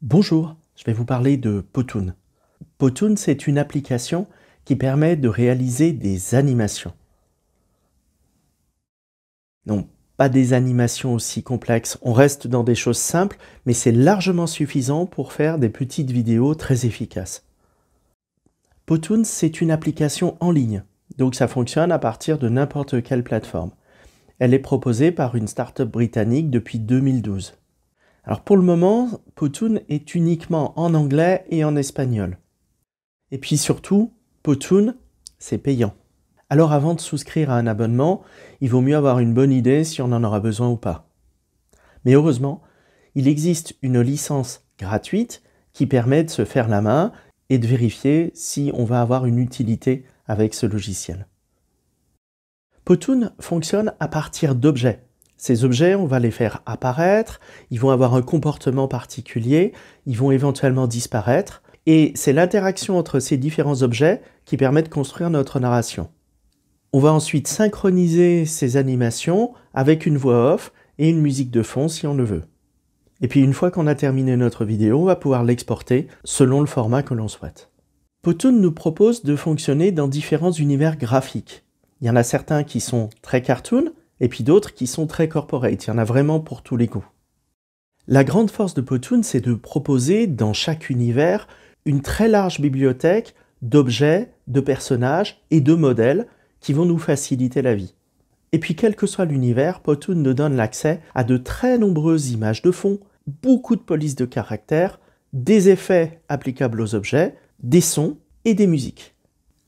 Bonjour, je vais vous parler de Potoon. Potoon, c'est une application qui permet de réaliser des animations. Non, pas des animations aussi complexes, on reste dans des choses simples, mais c'est largement suffisant pour faire des petites vidéos très efficaces. Potoon, c'est une application en ligne, donc ça fonctionne à partir de n'importe quelle plateforme. Elle est proposée par une start-up britannique depuis 2012. Alors pour le moment, Potoon est uniquement en anglais et en espagnol. Et puis surtout, Potoon, c'est payant. Alors avant de souscrire à un abonnement, il vaut mieux avoir une bonne idée si on en aura besoin ou pas. Mais heureusement, il existe une licence gratuite qui permet de se faire la main et de vérifier si on va avoir une utilité avec ce logiciel. Potoon fonctionne à partir d'objets. Ces objets, on va les faire apparaître, ils vont avoir un comportement particulier, ils vont éventuellement disparaître, et c'est l'interaction entre ces différents objets qui permet de construire notre narration. On va ensuite synchroniser ces animations avec une voix off et une musique de fond si on le veut. Et puis une fois qu'on a terminé notre vidéo, on va pouvoir l'exporter selon le format que l'on souhaite. Potoon nous propose de fonctionner dans différents univers graphiques. Il y en a certains qui sont très cartoon et puis d'autres qui sont très corporate. Il y en a vraiment pour tous les goûts. La grande force de Potoon, c'est de proposer dans chaque univers une très large bibliothèque d'objets, de personnages et de modèles qui vont nous faciliter la vie. Et puis, quel que soit l'univers, Potoon nous donne l'accès à de très nombreuses images de fond, beaucoup de polices de caractères, des effets applicables aux objets, des sons et des musiques.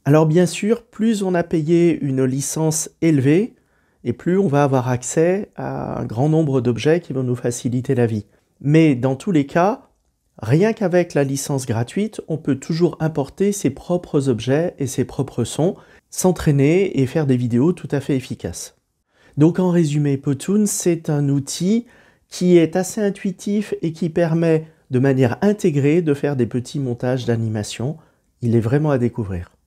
Alors bien sûr, plus on a payé une licence élevée, et plus on va avoir accès à un grand nombre d'objets qui vont nous faciliter la vie. Mais dans tous les cas, rien qu'avec la licence gratuite, on peut toujours importer ses propres objets et ses propres sons, s'entraîner et faire des vidéos tout à fait efficaces. Donc en résumé, Potoon, c'est un outil qui est assez intuitif et qui permet de manière intégrée de faire des petits montages d'animation. Il est vraiment à découvrir.